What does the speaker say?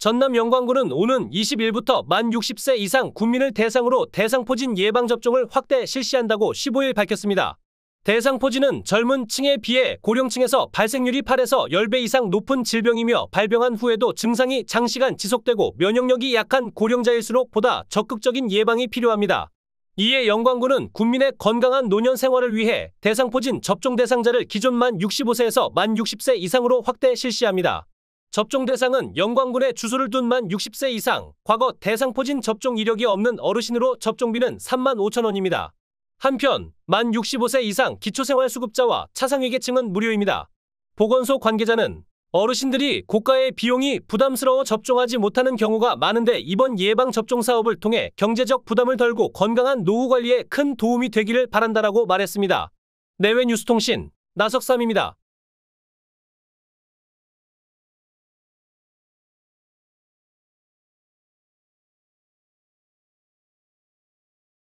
전남 영광군은 오는 20일부터 만 60세 이상 국민을 대상으로 대상포진 예방접종을 확대 실시한다고 15일 밝혔습니다. 대상포진은 젊은 층에 비해 고령층에서 발생률이 8에서 10배 이상 높은 질병이며 발병한 후에도 증상이 장시간 지속되고 면역력이 약한 고령자일수록 보다 적극적인 예방이 필요합니다. 이에 영광군은 국민의 건강한 노년 생활을 위해 대상포진 접종 대상자를 기존 만 65세에서 만 60세 이상으로 확대 실시합니다. 접종 대상은 영광군에 주소를 둔 만 60세 이상, 과거 대상포진 접종 이력이 없는 어르신으로 접종비는 3만 5천 원입니다. 한편 만 65세 이상 기초생활수급자와 차상위계층은 무료입니다. 보건소 관계자는 어르신들이 고가의 비용이 부담스러워 접종하지 못하는 경우가 많은데 이번 예방접종 사업을 통해 경제적 부담을 덜고 건강한 노후 관리에 큰 도움이 되기를 바란다라고 말했습니다. 내외뉴스통신 나석삼입니다.